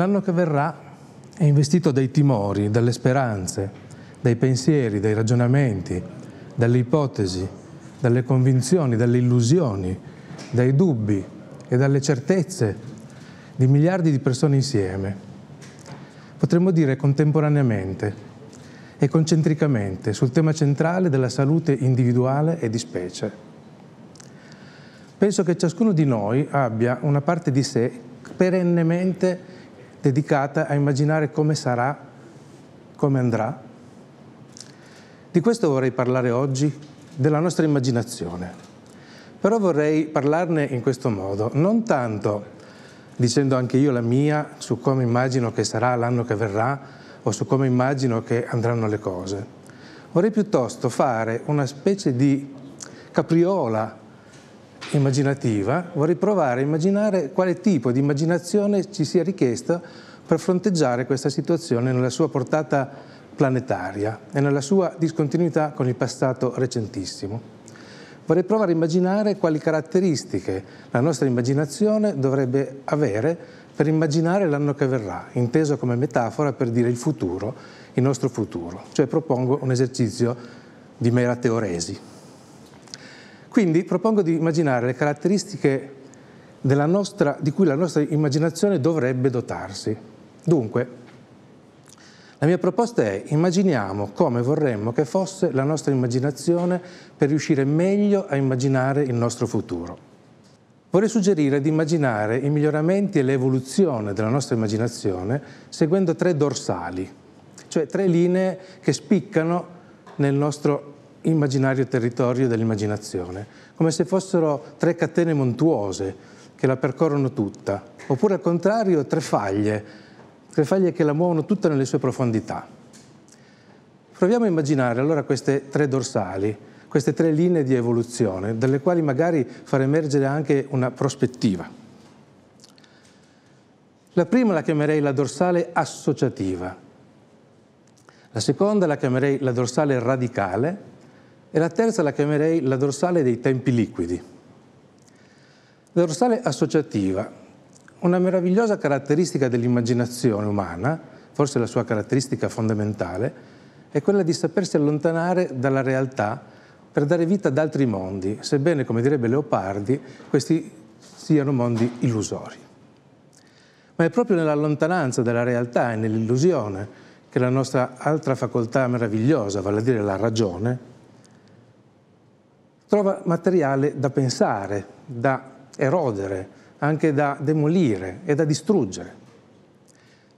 L'anno che verrà è investito dai timori, dalle speranze, dai pensieri, dai ragionamenti, dalle ipotesi, dalle convinzioni, dalle illusioni, dai dubbi e dalle certezze di miliardi di persone insieme. Potremmo dire contemporaneamente e concentricamente sul tema centrale della salute individuale e di specie. Penso che ciascuno di noi abbia una parte di sé perennemente dedicata a immaginare come sarà, come andrà. Di questo vorrei parlare oggi, della nostra immaginazione. Però vorrei parlarne in questo modo, non tanto dicendo anche io la mia su come immagino che sarà l'anno che verrà o su come immagino che andranno le cose. Vorrei piuttosto fare una specie di capriola immaginativa, vorrei provare a immaginare quale tipo di immaginazione ci sia richiesta per fronteggiare questa situazione nella sua portata planetaria e nella sua discontinuità con il passato recentissimo. Vorrei provare a immaginare quali caratteristiche la nostra immaginazione dovrebbe avere per immaginare l'anno che verrà, inteso come metafora per dire il futuro, il nostro futuro. Cioè propongo un esercizio di mera teoresi. Quindi propongo di immaginare le caratteristiche nostra, di cui la nostra immaginazione dovrebbe dotarsi. Dunque, la mia proposta è immaginiamo come vorremmo che fosse la nostra immaginazione per riuscire meglio a immaginare il nostro futuro. Vorrei suggerire di immaginare i miglioramenti e l'evoluzione della nostra immaginazione seguendo tre dorsali, cioè tre linee che spiccano nel nostro immaginario territorio dell'immaginazione, come se fossero tre catene montuose che la percorrono tutta, oppure al contrario tre faglie, tre faglie che la muovono tutta nelle sue profondità. Proviamo a immaginare allora queste tre dorsali, queste tre linee di evoluzione, dalle quali magari far emergere anche una prospettiva. La prima la chiamerei la dorsale associativa, la seconda la chiamerei la dorsale radicale e la terza la chiamerei la dorsale dei tempi liquidi. La dorsale associativa, una meravigliosa caratteristica dell'immaginazione umana, forse la sua caratteristica fondamentale, è quella di sapersi allontanare dalla realtà per dare vita ad altri mondi, sebbene, come direbbe Leopardi, questi siano mondi illusori. Ma è proprio nella lontananza dalla realtà e nell'illusione che la nostra altra facoltà meravigliosa, vale a dire la ragione, trova materiale da pensare, da erodere, anche da demolire e da distruggere.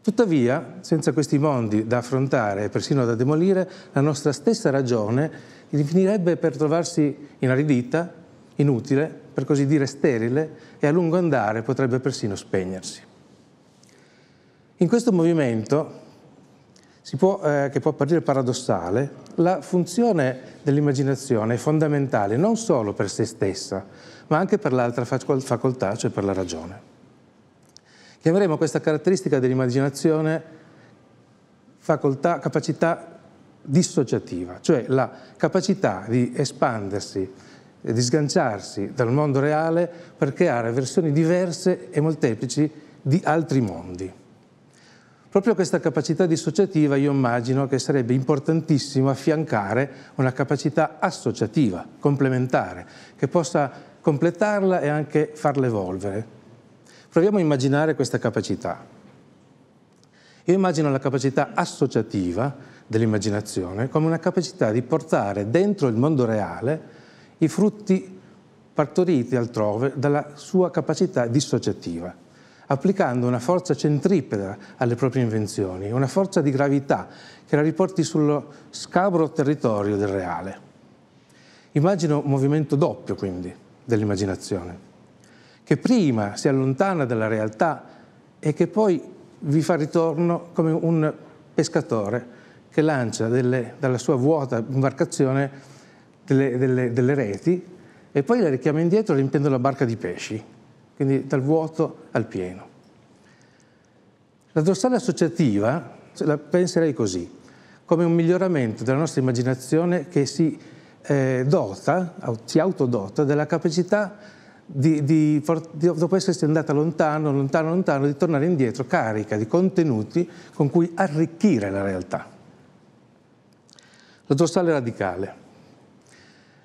Tuttavia, senza questi mondi da affrontare e persino da demolire, la nostra stessa ragione finirebbe per trovarsi inaridita, inutile, per così dire sterile e a lungo andare potrebbe persino spegnersi. In questo movimento può, eh, che può apparire paradossale, la funzione dell'immaginazione è fondamentale non solo per se stessa, ma anche per l'altra facoltà, cioè per la ragione. Chiameremo questa caratteristica dell'immaginazione facoltà, capacità dissociativa, cioè la capacità di espandersi, di sganciarsi dal mondo reale per creare versioni diverse e molteplici di altri mondi. Proprio questa capacità dissociativa io immagino che sarebbe importantissimo affiancare una capacità associativa, complementare, che possa completarla e anche farla evolvere. Proviamo a immaginare questa capacità. Io immagino la capacità associativa dell'immaginazione come una capacità di portare dentro il mondo reale i frutti partoriti altrove dalla sua capacità dissociativa applicando una forza centripeta alle proprie invenzioni, una forza di gravità che la riporti sullo scabro territorio del reale. Immagino un movimento doppio, quindi, dell'immaginazione, che prima si allontana dalla realtà e che poi vi fa ritorno come un pescatore che lancia delle, dalla sua vuota imbarcazione delle, delle, delle reti e poi le richiama indietro riempiendo la barca di pesci quindi dal vuoto al pieno. La dorsale associativa la penserei così, come un miglioramento della nostra immaginazione che si eh, dota, si autodota della capacità di, di, dopo essersi andata lontano, lontano, lontano, di tornare indietro carica di contenuti con cui arricchire la realtà. La dorsale radicale.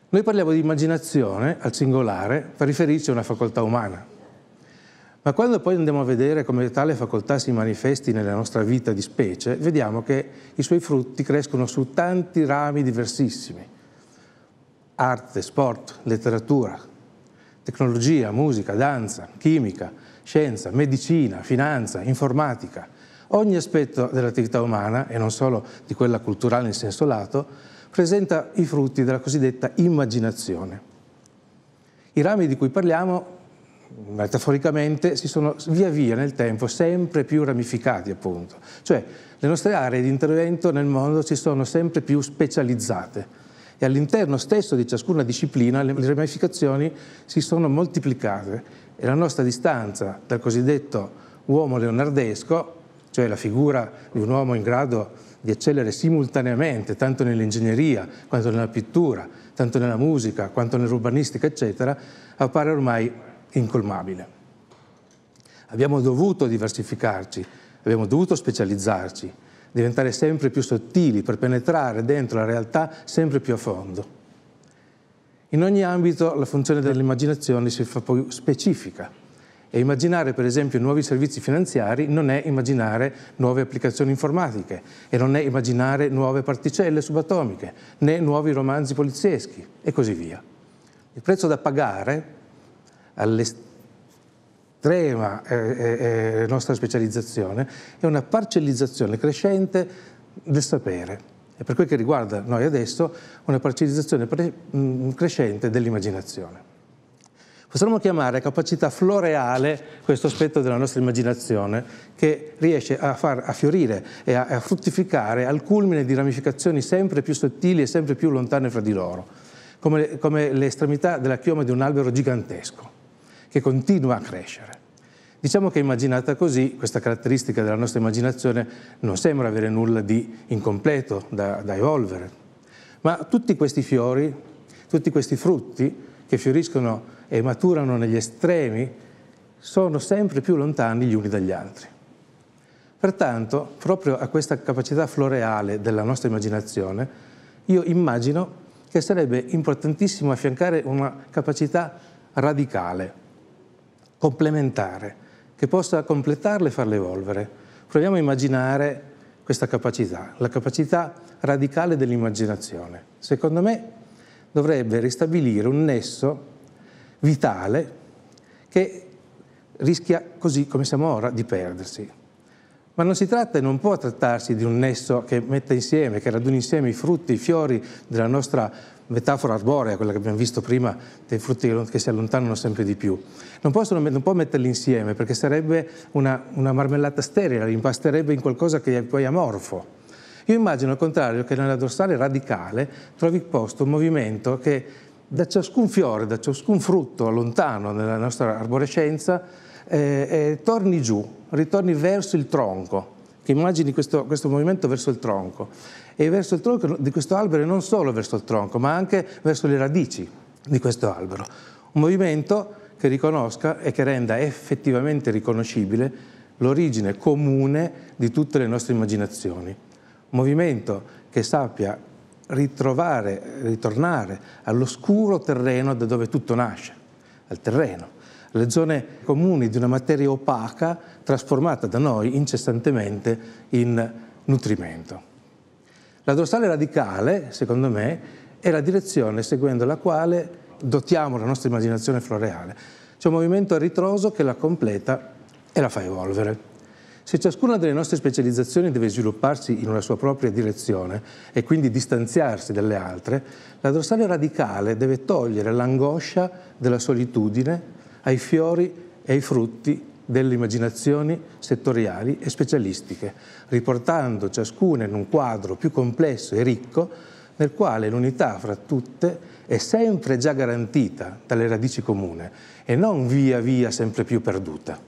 Noi parliamo di immaginazione al singolare per riferirci a una facoltà umana, ma quando poi andiamo a vedere come tale facoltà si manifesti nella nostra vita di specie, vediamo che i suoi frutti crescono su tanti rami diversissimi. Arte, sport, letteratura, tecnologia, musica, danza, chimica, scienza, medicina, finanza, informatica. Ogni aspetto dell'attività umana, e non solo di quella culturale in senso lato, presenta i frutti della cosiddetta immaginazione. I rami di cui parliamo metaforicamente, si sono via via nel tempo sempre più ramificati, appunto. Cioè, le nostre aree di intervento nel mondo si sono sempre più specializzate e all'interno stesso di ciascuna disciplina le ramificazioni si sono moltiplicate e la nostra distanza dal cosiddetto uomo leonardesco, cioè la figura di un uomo in grado di eccellere simultaneamente tanto nell'ingegneria quanto nella pittura, tanto nella musica quanto nell'urbanistica, eccetera, appare ormai incolmabile. Abbiamo dovuto diversificarci, abbiamo dovuto specializzarci, diventare sempre più sottili per penetrare dentro la realtà sempre più a fondo. In ogni ambito la funzione dell'immaginazione si fa più specifica e immaginare per esempio nuovi servizi finanziari non è immaginare nuove applicazioni informatiche e non è immaginare nuove particelle subatomiche né nuovi romanzi polizieschi e così via. Il prezzo da pagare all'estrema eh, eh, eh, nostra specializzazione è una parcellizzazione crescente del sapere e per quel che riguarda noi adesso una parcellizzazione pre- mm, crescente dell'immaginazione. Possiamo chiamare capacità floreale questo aspetto della nostra immaginazione che riesce a far a fiorire e a, a fruttificare al culmine di ramificazioni sempre più sottili e sempre più lontane fra di loro, come, come estremità della chioma di un albero gigantesco che continua a crescere. Diciamo che immaginata così, questa caratteristica della nostra immaginazione non sembra avere nulla di incompleto da, da evolvere, ma tutti questi fiori, tutti questi frutti che fioriscono e maturano negli estremi sono sempre più lontani gli uni dagli altri. Pertanto, proprio a questa capacità floreale della nostra immaginazione, io immagino che sarebbe importantissimo affiancare una capacità radicale, complementare, che possa completarle e farle evolvere. Proviamo a immaginare questa capacità, la capacità radicale dell'immaginazione. Secondo me dovrebbe ristabilire un nesso vitale che rischia, così come siamo ora, di perdersi. Ma non si tratta e non può trattarsi di un nesso che metta insieme, che raduni insieme i frutti, i fiori della nostra metafora arborea, quella che abbiamo visto prima, dei frutti che si allontanano sempre di più. Non, possono, non può metterli insieme perché sarebbe una, una marmellata sterile, rimpasterebbe in qualcosa che è poi amorfo. Io immagino al contrario che nella dorsale radicale trovi posto un movimento che da ciascun fiore, da ciascun frutto lontano nella nostra arborescenza eh, eh, torni giù, ritorni verso il tronco, che immagini questo, questo movimento verso il tronco, e verso il tronco di questo albero e non solo verso il tronco, ma anche verso le radici di questo albero. Un movimento che riconosca e che renda effettivamente riconoscibile l'origine comune di tutte le nostre immaginazioni. Un movimento che sappia ritrovare, ritornare all'oscuro terreno da dove tutto nasce, al terreno le zone comuni di una materia opaca trasformata da noi incessantemente in nutrimento. La dorsale radicale, secondo me, è la direzione seguendo la quale dotiamo la nostra immaginazione floreale. C'è un movimento a ritroso che la completa e la fa evolvere. Se ciascuna delle nostre specializzazioni deve svilupparsi in una sua propria direzione e quindi distanziarsi dalle altre, la dorsale radicale deve togliere l'angoscia della solitudine ai fiori e ai frutti delle immaginazioni settoriali e specialistiche, riportando ciascuna in un quadro più complesso e ricco nel quale l'unità fra tutte è sempre già garantita dalle radici comune e non via via sempre più perduta.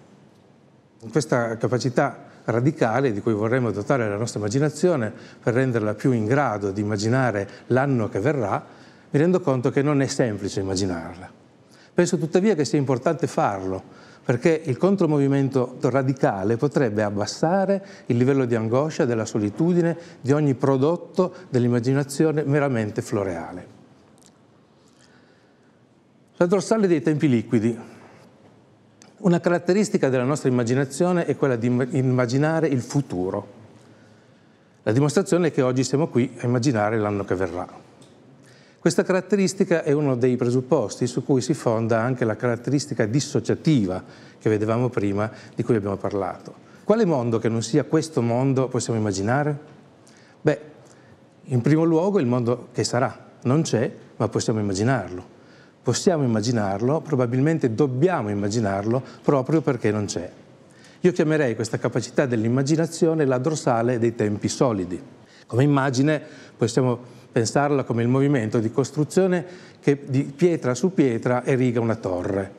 Questa capacità radicale di cui vorremmo dotare la nostra immaginazione per renderla più in grado di immaginare l'anno che verrà, mi rendo conto che non è semplice immaginarla Penso tuttavia che sia importante farlo, perché il contromovimento radicale potrebbe abbassare il livello di angoscia, della solitudine, di ogni prodotto dell'immaginazione meramente floreale. La dorsale dei tempi liquidi. Una caratteristica della nostra immaginazione è quella di immaginare il futuro. La dimostrazione è che oggi siamo qui a immaginare l'anno che verrà. Questa caratteristica è uno dei presupposti su cui si fonda anche la caratteristica dissociativa che vedevamo prima, di cui abbiamo parlato. Quale mondo che non sia questo mondo possiamo immaginare? Beh, in primo luogo il mondo che sarà. Non c'è, ma possiamo immaginarlo. Possiamo immaginarlo, probabilmente dobbiamo immaginarlo proprio perché non c'è. Io chiamerei questa capacità dell'immaginazione la dorsale dei tempi solidi. Come immagine possiamo pensarla come il movimento di costruzione che di pietra su pietra eriga una torre.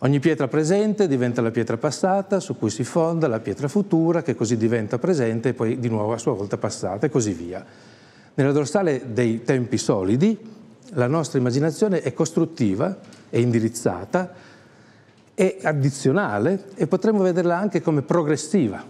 Ogni pietra presente diventa la pietra passata, su cui si fonda la pietra futura, che così diventa presente e poi di nuovo a sua volta passata e così via. Nella dorsale dei tempi solidi la nostra immaginazione è costruttiva, è indirizzata, è addizionale e potremmo vederla anche come progressiva,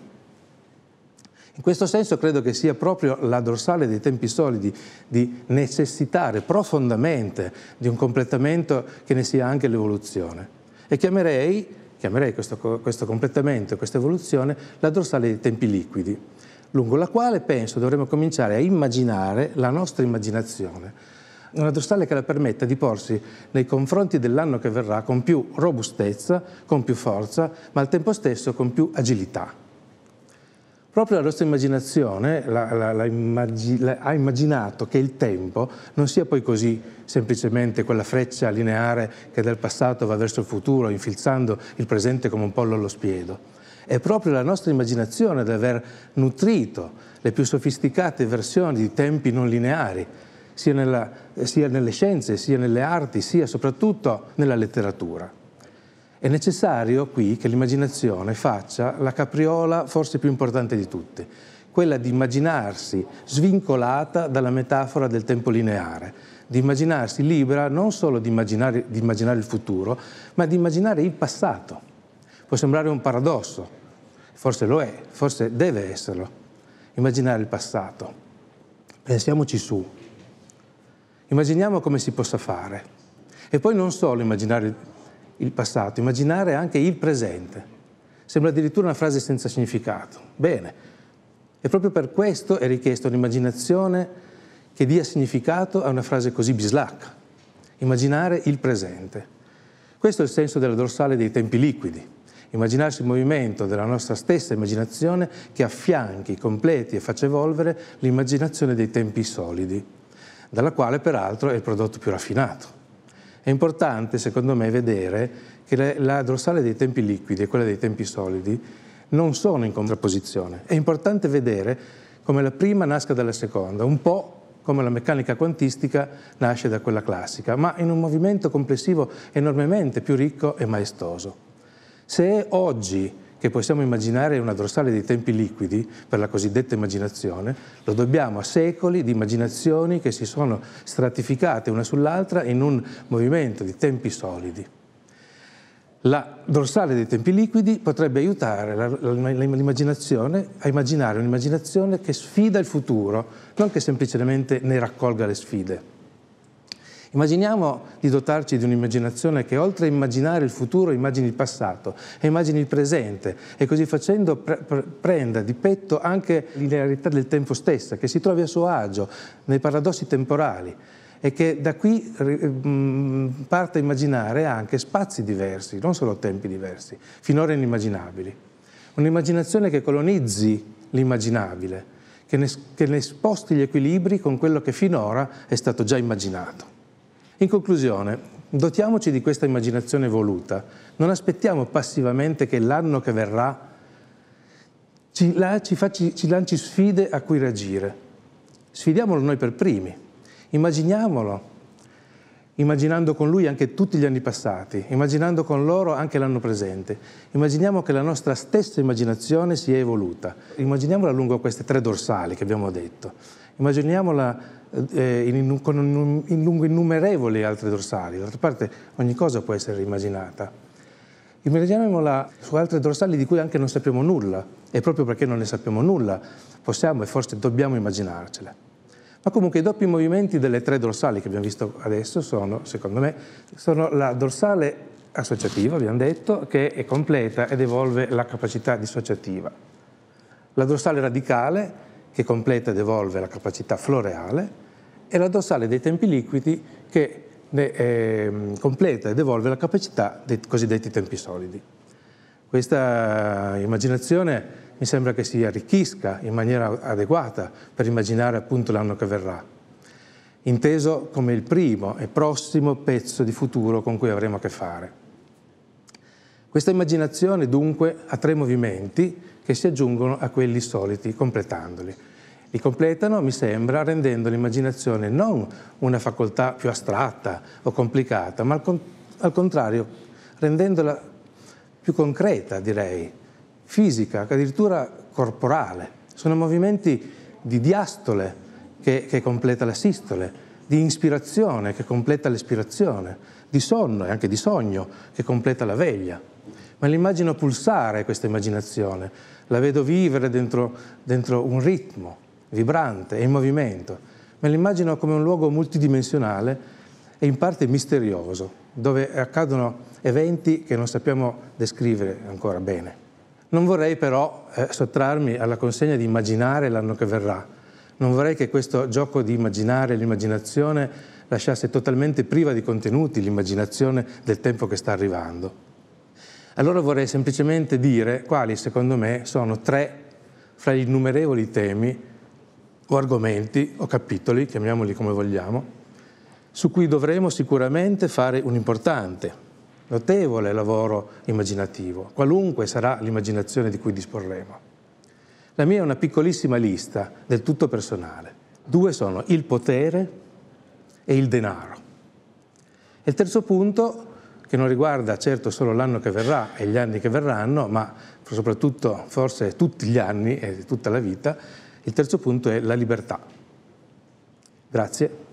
in questo senso credo che sia proprio la dorsale dei tempi solidi di necessitare profondamente di un completamento che ne sia anche l'evoluzione. E chiamerei, chiamerei questo, questo completamento, questa evoluzione, la dorsale dei tempi liquidi, lungo la quale penso dovremmo cominciare a immaginare la nostra immaginazione una dorsale che la permetta di porsi nei confronti dell'anno che verrà con più robustezza, con più forza, ma al tempo stesso con più agilità. Proprio la nostra immaginazione la, la, la immagin ha immaginato che il tempo non sia poi così semplicemente quella freccia lineare che dal passato va verso il futuro, infilzando il presente come un pollo allo spiedo. È proprio la nostra immaginazione ad aver nutrito le più sofisticate versioni di tempi non lineari, sia, nella, sia nelle scienze, sia nelle arti, sia soprattutto nella letteratura. È necessario qui che l'immaginazione faccia la capriola forse più importante di tutte, quella di immaginarsi svincolata dalla metafora del tempo lineare, di immaginarsi libera non solo di immaginare, di immaginare il futuro, ma di immaginare il passato. Può sembrare un paradosso, forse lo è, forse deve esserlo, immaginare il passato. Pensiamoci su, immaginiamo come si possa fare. E poi non solo immaginare il passato, immaginare anche il presente. Sembra addirittura una frase senza significato. Bene, e proprio per questo è richiesta un'immaginazione che dia significato a una frase così bislacca. Immaginare il presente. Questo è il senso della dorsale dei tempi liquidi. Immaginarsi il movimento della nostra stessa immaginazione che affianchi, completi e faccia evolvere l'immaginazione dei tempi solidi, dalla quale peraltro è il prodotto più raffinato. È importante, secondo me, vedere che la, dorsale dei tempi liquidi e quella dei tempi solidi non sono in contrapposizione. È importante vedere come la prima nasca dalla seconda, un po' come la meccanica quantistica nasce da quella classica, ma in un movimento complessivo enormemente più ricco e maestoso. Se oggi che possiamo immaginare una dorsale dei tempi liquidi, per la cosiddetta immaginazione, lo dobbiamo a secoli di immaginazioni che si sono stratificate una sull'altra in un movimento di tempi solidi. La dorsale dei tempi liquidi potrebbe aiutare l'immaginazione a immaginare un'immaginazione che sfida il futuro, non che semplicemente ne raccolga le sfide. Immaginiamo di dotarci di un'immaginazione che oltre a immaginare il futuro immagini il passato e immagini il presente e così facendo pre pre prenda di petto anche l'idealità del tempo stesso, che si trovi a suo agio nei paradossi temporali e che da qui mm, parte a immaginare anche spazi diversi, non solo tempi diversi, finora inimmaginabili. Un'immaginazione che colonizzi l'immaginabile, che ne, che ne sposti gli equilibri con quello che finora è stato già immaginato. In conclusione, dotiamoci di questa immaginazione voluta, non aspettiamo passivamente che l'anno che verrà ci, la, ci, facci, ci lanci sfide a cui reagire. Sfidiamolo noi per primi, immaginiamolo immaginando con lui anche tutti gli anni passati, immaginando con loro anche l'anno presente. Immaginiamo che la nostra stessa immaginazione sia evoluta, immaginiamola lungo queste tre dorsali che abbiamo detto, immaginiamola eh, eh in, con un, in lungo innumerevoli altre dorsali, d'altra parte ogni cosa può essere immaginata. Immaginiamola su altre dorsali di cui anche non sappiamo nulla e proprio perché non ne sappiamo nulla possiamo e forse dobbiamo immaginarcele. Ma comunque i doppi movimenti delle tre dorsali che abbiamo visto adesso sono, secondo me, sono la dorsale associativa, abbiamo detto, che è completa ed evolve la capacità dissociativa. La dorsale radicale, che completa ed evolve la capacità floreale, e la dorsale dei tempi liquidi, che ne, eh, completa ed evolve la capacità dei cosiddetti tempi solidi. Questa immaginazione mi sembra che si arricchisca in maniera adeguata per immaginare appunto l'anno che verrà, inteso come il primo e prossimo pezzo di futuro con cui avremo a che fare. Questa immaginazione dunque ha tre movimenti che si aggiungono a quelli soliti completandoli. Li completano, mi sembra, rendendo l'immaginazione non una facoltà più astratta o complicata, ma al, contrario rendendola più concreta, direi, fisica, addirittura corporale. Sono movimenti di diastole che, che completa la sistole, di ispirazione che completa l'espirazione, di sonno e anche di sogno che completa la veglia. Ma l'immagino pulsare questa immaginazione, la vedo vivere dentro, dentro un ritmo vibrante e in movimento, ma l'immagino come un luogo multidimensionale e in parte misterioso, dove accadono eventi che non sappiamo descrivere ancora bene. Non vorrei però eh, sottrarmi alla consegna di immaginare l'anno che verrà. Non vorrei che questo gioco di immaginare l'immaginazione lasciasse totalmente priva di contenuti l'immaginazione del tempo che sta arrivando. Allora vorrei semplicemente dire quali, secondo me, sono tre fra gli innumerevoli temi o argomenti o capitoli, chiamiamoli come vogliamo, su cui dovremo sicuramente fare un importante, notevole lavoro immaginativo, qualunque sarà l'immaginazione di cui disporremo. La mia è una piccolissima lista, del tutto personale. Due sono il potere e il denaro. E il terzo punto, che non riguarda certo solo l'anno che verrà e gli anni che verranno, ma soprattutto forse tutti gli anni e tutta la vita, il terzo punto è la libertà. Grazie.